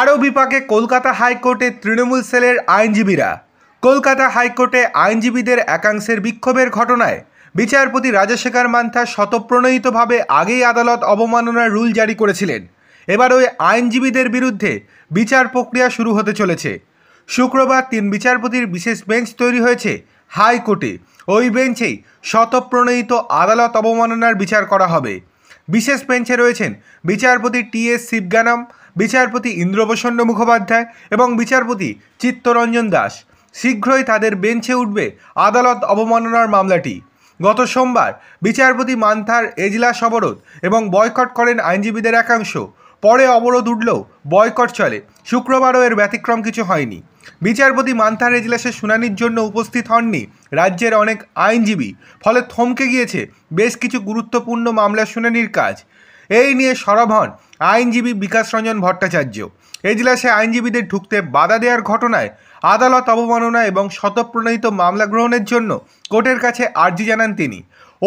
আরও বিপাকে কলকাতা হাইকোর্টে তৃণমূল সেলের আইনজীবীরা কলকাতা হাইকোর্টে আইনজীবীদের একাংশের বিক্ষোভের ঘটনায় বিচারপতি রাজশেখর মান্থা শতপ্রণয়িতভাবে আগেই আদালত অবমাননার রুল জারি করেছিলেন এবার ওই আইনজীবীদের বিরুদ্ধে বিচার প্রক্রিয়া শুরু হতে চলেছে শুক্রবার তিন বিচারপতির বিশেষ বেঞ্চ তৈরি হয়েছে হাইকোর্টে ওই বেঞ্চেই শতপ্রণয়িত আদালত অবমাননার বিচার করা হবে বিশেষ বেঞ্চে রয়েছেন বিচারপতি টি এস শিবগানম বিচারপতি ইন্দ্রপ্রসন্ন মুখোপাধ্যায় এবং বিচারপতি চিত্তরঞ্জন দাস শীঘ্রই তাদের বেঞ্চে উঠবে আদালত অবমাননার মামলাটি গত সোমবার বিচারপতি মান্থার এজলাস অবরোধ এবং বয়কট করেন আইনজীবীদের একাংশ পরে অবরোধ উঠলেও বয়কট চলে শুক্রবারও এর ব্যতিক্রম কিছু হয়নি বিচারপতি মান্থার এজলাসের শুনানির জন্য উপস্থিত হননি রাজ্যের অনেক আইনজীবী ফলে থমকে গিয়েছে বেশ কিছু গুরুত্বপূর্ণ মামলা শুনানির কাজ এই নিয়ে সরব হন আইনজীবী বিকাশ রঞ্জন ভট্টাচার্য এজলাসে আইনজীবীদের ঢুকতে বাধা দেওয়ার ঘটনায় আদালত অবমাননা এবং শতপ্রণীত মামলা গ্রহণের জন্য কোর্টের কাছে আর্জি জানান তিনি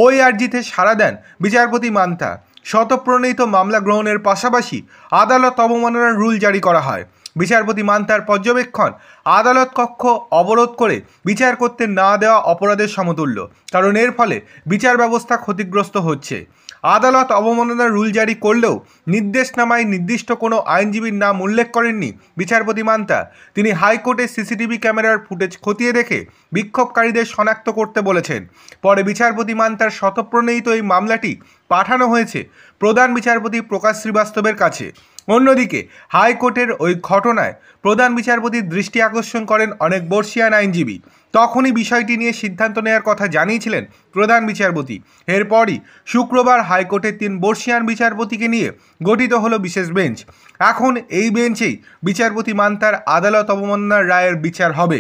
ওই আর্জিতে সাড়া দেন বিচারপতি মান্তা শতপ্রণীত মামলা গ্রহণের পাশাপাশি আদালত অবমাননার রুল জারি করা হয় বিচারপতি মান্তার পর্যবেক্ষণ আদালত কক্ষ অবরোধ করে বিচার করতে না দেওয়া অপরাধের সমতুল্য কারণ এর ফলে বিচার ব্যবস্থা ক্ষতিগ্রস্ত হচ্ছে আদালত অবমাননার রুল জারি করলেও নির্দেশনামায় নির্দিষ্ট কোনো আইনজীবীর নাম উল্লেখ করেননি বিচারপতি মান্তা তিনি হাইকোর্টে সিসিটিভি ক্যামেরার ফুটেজ খতিয়ে দেখে বিক্ষোভকারীদের শনাক্ত করতে বলেছেন পরে বিচারপতি মান্তার শতপ্রণয়িত এই মামলাটি পাঠানো হয়েছে প্রধান বিচারপতি প্রকাশ শ্রীবাস্তবের কাছে অন্যদিকে হাইকোর্টের ওই ঘটনায় প্রধান বিচারপতির দৃষ্টি আকর্ষণ করেন অনেক বর্ষিয়ান আইনজীবী তখনই বিষয়টি নিয়ে সিদ্ধান্ত নেওয়ার কথা জানিয়েছিলেন প্রধান বিচারপতি এরপরই শুক্রবার হাইকোর্টের তিন বর্ষিয়ান বিচারপতিকে নিয়ে গঠিত হলো বিশেষ বেঞ্চ এখন এই বেঞ্চেই বিচারপতি মান্তার আদালত অবমাননার রায়ের বিচার হবে